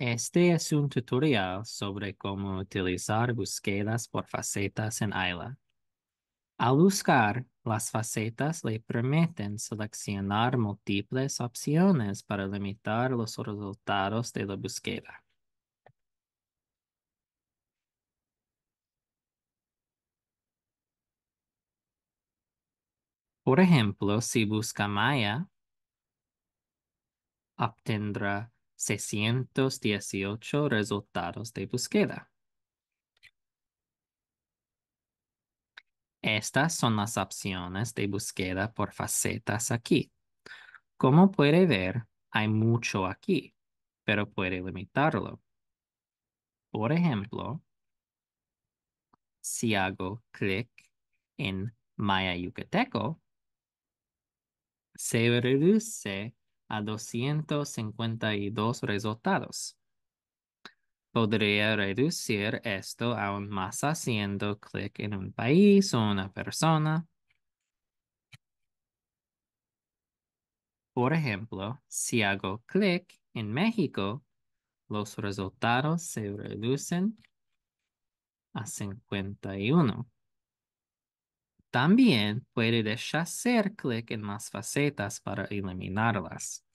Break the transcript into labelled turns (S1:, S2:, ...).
S1: Este es un tutorial sobre cómo utilizar búsquedas por facetas en AILA. Al buscar, las facetas le permiten seleccionar múltiples opciones para limitar los resultados de la búsqueda. Por ejemplo, si busca Maya, obtendrá 618 resultados de búsqueda. Estas son las opciones de búsqueda por facetas aquí. Como puede ver, hay mucho aquí, pero puede limitarlo. Por ejemplo, si hago clic en Maya Yucateco, se reduce a 252 resultados. Podría reducir esto aún más haciendo clic en un país o una persona. Por ejemplo, si hago clic en México, los resultados se reducen a 51. También puede hacer clic en más facetas para eliminarlas.